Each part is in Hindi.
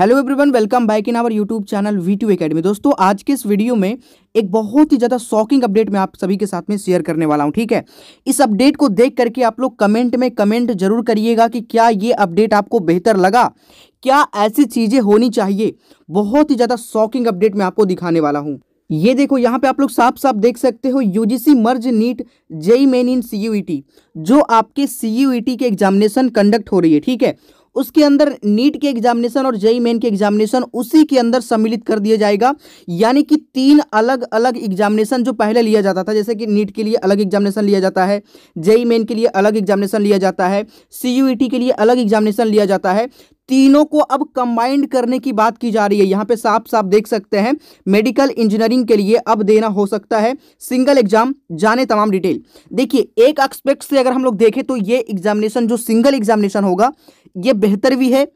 hello everyone welcome back in our YouTube channel V two academy दोस्तों आज के इस वीडियो में एक बहुत ही ज़्यादा शॉकिंग अपडेट मैं आप सभी के साथ में शेयर करने वाला हूं ठीक है इस अपडेट को देख करके आप लोग कमेंट में कमेंट जरूर करिएगा कि क्या ये अपडेट आपको बेहतर लगा क्या ऐसी चीज़ें होनी चाहिए बहुत ही ज़्यादा शॉकिंग अपडेट मैं आपको दिखाने वाला हूँ ये देखो यहाँ पे आप लोग साफ साफ देख सकते हो UGC merge NEET JEE main N T जो आपके टी e के एग्जामिनेशन कंडक्ट हो रही है ठीक है उसके अंदर नीट के एग्जामिनेशन और जेई मेन के एग्जामिनेशन उसी के अंदर सम्मिलित कर दिया जाएगा यानी कि तीन अलग अलग एग्जामिनेशन जो पहले लिया जाता था जैसे कि नीट के लिए अलग एग्जामिनेशन लिया जाता है जेई मेन के लिए अलग एग्जामिनेशन लिया जाता है सी के लिए अलग एग्जामिनेशन लिया जाता है तीनों को अब कंबाइंड करने की बात की जा रही है यहाँ पे साफ साफ देख सकते हैं मेडिकल इंजीनियरिंग के लिए अब देना हो सकता है सिंगल एग्जाम जाने तमाम डिटेल देखिए एक एक्सपेक्ट से अगर हम लोग देखें तो ये एग्जामिनेशन जो सिंगल एग्जामिनेशन होगा ये बेहतर भी है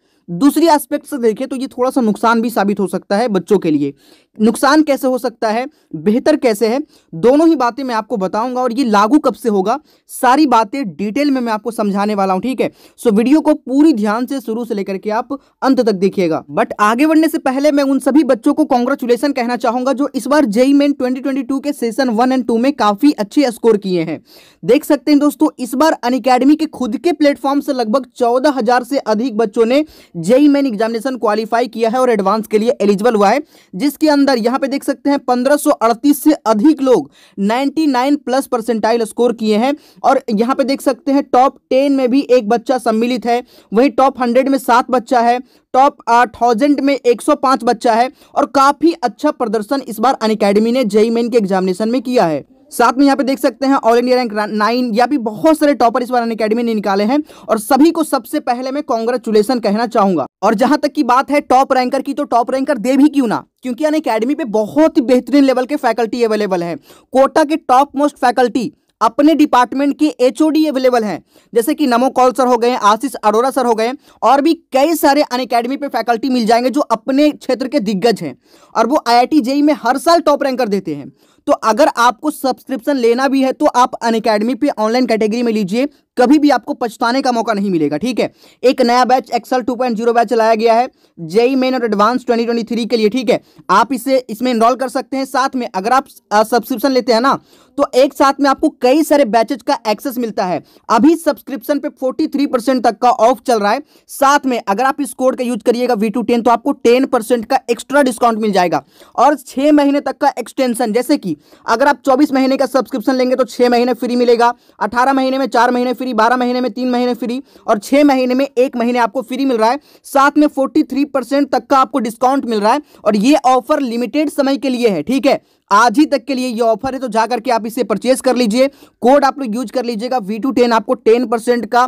दूसरी एस्पेक्ट से देखें तो ये थोड़ा सा नुकसान भी साबित हो सकता है बच्चों के लिए नुकसान कैसे हो सकता है बेहतर कैसे है दोनों ही बातें मैं आपको बताऊंगा और ये लागू कब से होगा सारी बातें डिटेल में मैं आपको समझाने वाला हूं ठीक है सो वीडियो को पूरी ध्यान से शुरू से लेकर के आप अंत तक देखिएगा बट आगे बढ़ने से पहले मैं उन सभी बच्चों को कॉन्ग्रेचुलेसन कहना चाहूंगा जो इस बार जेई मेन ट्वेंटी के सेशन वन एंड टू में काफी अच्छे स्कोर किए हैं देख सकते हैं दोस्तों इस बार अन के खुद के प्लेटफॉर्म से लगभग चौदह से अधिक बच्चों ने जेई मेन एग्जामिनेशन क्वालिफाई किया है और एडवांस के लिए एलिजिबल हुआ है जिसके अंदर अंदर यहां पे देख सकते हैं 1538 से अधिक लोग 99 प्लस परसेंटाइल स्कोर किए हैं और यहां पे देख सकते हैं टॉप टेन में भी एक बच्चा सम्मिलित है वहीं टॉप हंड्रेड में सात बच्चा है टॉप थाउजेंड में 105 बच्चा है और काफ़ी अच्छा प्रदर्शन इस बार अन ने जेई मेन के एग्जामिनेशन में किया है साथ में यहाँ पे देख सकते हैं ऑल इंडिया रैंक नाइन या भी बहुत सारे टॉपर इस बार अन अकेडमी ने निकाले हैं और सभी को सबसे पहले मैं कॉन्ग्रेचुलेसन कहना चाहूंगा और जहां तक की बात है टॉप रैंकर की तो टॉप रैंकर दे भी क्यों ना क्योंकि अन अकेडमी पे बहुत ही बेहतरीन लेवल के फैकल्टी अवेलेबल है कोटा के टॉप मोस्ट फैकल्टी अपने डिपार्टमेंट के एचओडी अवेलेबल हैं जैसे कि नमो कौल सर हो गए आशीष अरोरा सर हो गए और भी कई सारे अन अकेडमी पे फैकल्टी मिल जाएंगे जो अपने क्षेत्र के दिग्गज हैं और वो आई आई e में हर साल टॉप रैंकर देते हैं तो अगर आपको सब्सक्रिप्शन लेना भी है तो आप अन अकेडमी पे ऑनलाइन कैटेगरी में लीजिए कभी भी आपको पछताने का मौका नहीं मिलेगा ठीक है एक नया बैच एक्सल 2.0 बैच चलाया गया है जेई मेन e e और एडवांस 2023 के लिए ठीक है आप इसे इसमें इनरोल कर सकते हैं साथ में अगर आप सब्सक्रिप्शन लेते हैं ना तो एक साथ में आपको कई सारे बैचेज का एक्सेस मिलता है अभी सब्सक्रिप्शन पे 43 परसेंट तक का ऑफ चल रहा है साथ में अगर आप इस कोड का यूज करिएगा वी टू टेन तो आपको टेन परसेंट का एक्स्ट्रा डिस्काउंट मिल जाएगा और छह महीने तक का एक्सटेंशन जैसे कि मिलेगी अगर आप चौबीस महीने का सब्सक्रिप्शन लेंगे तो छः महीने फ्री मिलेगा अठारह महीने में चार महीने फ्री बारह महीने में तीन महीने फ्री और छः महीने में एक महीने आपको फ्री मिल रहा है साथ में फोर्टी थ्री परसेंट तक का आपको डिस्काउंट मिल रहा है और ये ऑफर लिमिटेड समय के लिए है ठीक है आज ही तक के लिए ये ऑफर है तो जाकर के आप इसे परचेज कर लीजिए कोड आप लोग यूज कर लीजिएगा वी टू टेन आपको टेन परसेंट का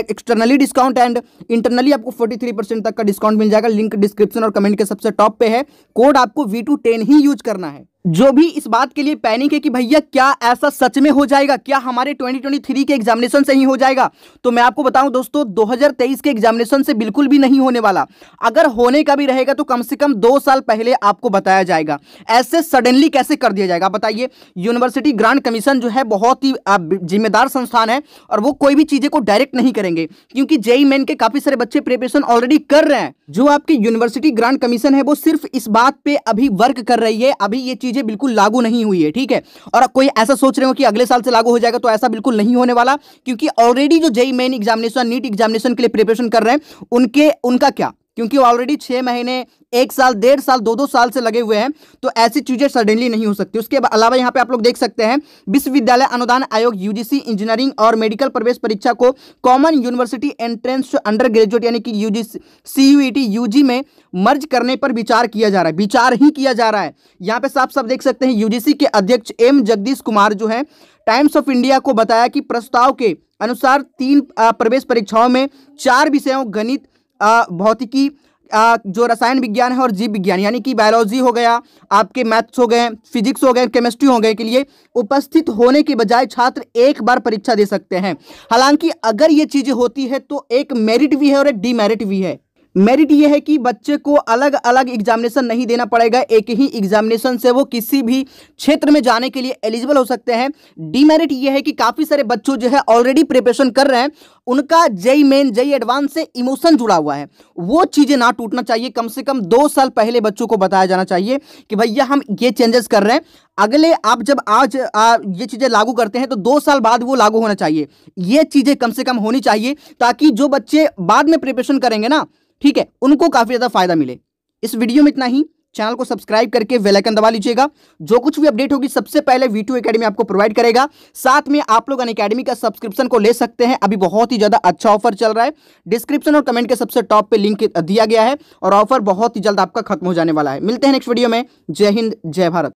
एक्सटर्नली डिस्काउंट एंड इंटरनली आपको फोर्टी थ्री परसेंट तक का डिस्काउंट मिल जाएगा लिंक डिस्क्रिप्शन और कमेंट के सबसे टॉप पे है कोड आपको वी टू टेन ही यूज करना है जो भी इस बात के लिए पैनिक है कि भैया क्या ऐसा सच में हो जाएगा क्या हमारे 2023 के एग्जामिनेशन से ही हो जाएगा तो मैं आपको बताऊं दोस्तों 2023 के एग्जामिनेशन से बिल्कुल भी नहीं होने वाला अगर होने का भी रहेगा तो कम से कम दो साल पहले आपको बताया जाएगा ऐसे सडनली कैसे कर दिया जाएगा बताइए यूनिवर्सिटी ग्रांड कमीशन जो है बहुत ही जिम्मेदार संस्थान है और वो कोई भी चीज़ें को डायरेक्ट नहीं करेंगे क्योंकि जेई मेन e e के काफ़ी सारे बच्चे प्रिपरेशन ऑलरेडी कर रहे हैं जो आपकी यूनिवर्सिटी ग्रांड कमीशन है वो सिर्फ इस बात पर अभी वर्क कर रही है अभी ये चीज़ चीजें बिल्कुल लागू नहीं हुई है ठीक है और कोई ऐसा सोच रहे हो कि अगले साल से लागू हो जाएगा तो ऐसा बिल्कुल नहीं होने वाला क्योंकि ऑलरेडी जो JEE main examination NEET examination के लिए प्रिपरेशन कर रहे हैं उनके उनका क्या क्योंकि ऑलरेडी छः महीने एक साल डेढ़ साल दो दो साल से लगे हुए हैं तो ऐसी चीज़ें सडनली नहीं हो सकती उसके अलावा यहाँ पे आप लोग देख सकते हैं विश्वविद्यालय अनुदान आयोग यूजीसी इंजीनियरिंग और मेडिकल प्रवेश परीक्षा को common university entrance under graduate यानी कि यू जी यूजी में मर्ज करने पर विचार किया जा रहा है विचार ही किया जा रहा है यहाँ पे साफ साफ देख सकते हैं यू के अध्यक्ष एम जगदीश कुमार जो है टाइम्स ऑफ इंडिया को बताया कि प्रस्ताव के अनुसार तीन प्रवेश परीक्षाओं में चार विषयों गणित भौतिकी जो रसायन विज्ञान है और जीव विज्ञान यानी कि बायोलॉजी हो गया आपके मैथ्स हो गए फिजिक्स हो गए केमिस्ट्री हो गए के लिए उपस्थित होने के बजाय छात्र एक बार परीक्षा दे सकते हैं हालांकि अगर ये चीज़ें होती है तो एक मेरिट भी है और एक डीमेरिट भी है मेरिट ये है कि बच्चे को अलग अलग एग्जामिनेशन नहीं देना पड़ेगा एक ही एग्जामिनेशन से वो किसी भी क्षेत्र में जाने के लिए एलिजिबल हो सकते हैं डीमेरिट ये है कि काफ़ी सारे बच्चों जो है ऑलरेडी प्रिपरेशन कर रहे हैं उनका जई मेन जई एडवांस से इमोशन जुड़ा हुआ है वो चीज़ें ना टूटना चाहिए कम से कम दो साल पहले बच्चों को बताया जाना चाहिए कि भैया हम ये चेंजेस कर रहे हैं अगले आप जब आज आ, ये चीज़ें लागू करते हैं तो दो साल बाद वो लागू होना चाहिए ये चीज़ें कम से कम होनी चाहिए ताकि जो बच्चे बाद में प्रिपरेशन करेंगे ना ठीक है उनको काफ़ी ज़्यादा फायदा मिले इस वीडियो में इतना ही चैनल को सब्सक्राइब करके बेल आइकन दबा लीजिएगा जो कुछ भी अपडेट होगी सबसे पहले वी टू अकेडमी आपको प्रोवाइड करेगा साथ में आप लोग अन अकेडमी का सब्सक्रिप्शन को ले सकते हैं अभी बहुत ही ज़्यादा अच्छा ऑफर चल रहा है डिस्क्रिप्शन और कमेंट के सबसे टॉप पे लिंक दिया गया है और ऑफर बहुत ही जल्द आपका खत्म हो जाने वाला है मिलते हैं नेक्स्ट वीडियो में जय हिंद जय भारत